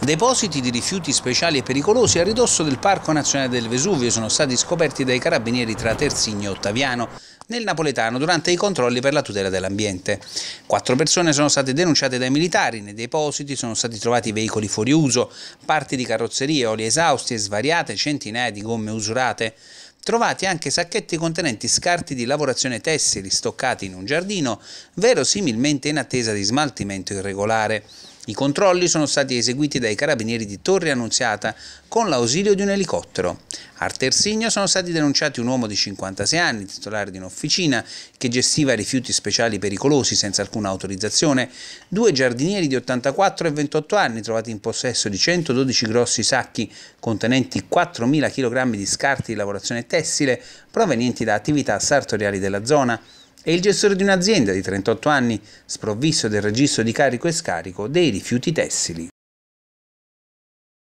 Depositi di rifiuti speciali e pericolosi a ridosso del Parco Nazionale del Vesuvio sono stati scoperti dai carabinieri tra Terzigno e Ottaviano nel napoletano durante i controlli per la tutela dell'ambiente. Quattro persone sono state denunciate dai militari, nei depositi sono stati trovati veicoli fuori uso, parti di carrozzerie, oli esausti e svariate, centinaia di gomme usurate. Trovati anche sacchetti contenenti scarti di lavorazione tessili stoccati in un giardino, verosimilmente in attesa di smaltimento irregolare. I controlli sono stati eseguiti dai carabinieri di Torre Annunziata con l'ausilio di un elicottero. A Tersigno sono stati denunciati un uomo di 56 anni, titolare di un'officina, che gestiva rifiuti speciali pericolosi senza alcuna autorizzazione, due giardinieri di 84 e 28 anni trovati in possesso di 112 grossi sacchi contenenti 4.000 kg di scarti di lavorazione tessile provenienti da attività sartoriali della zona, e il gestore di un'azienda di 38 anni, sprovvisto del registro di carico e scarico dei rifiuti tessili.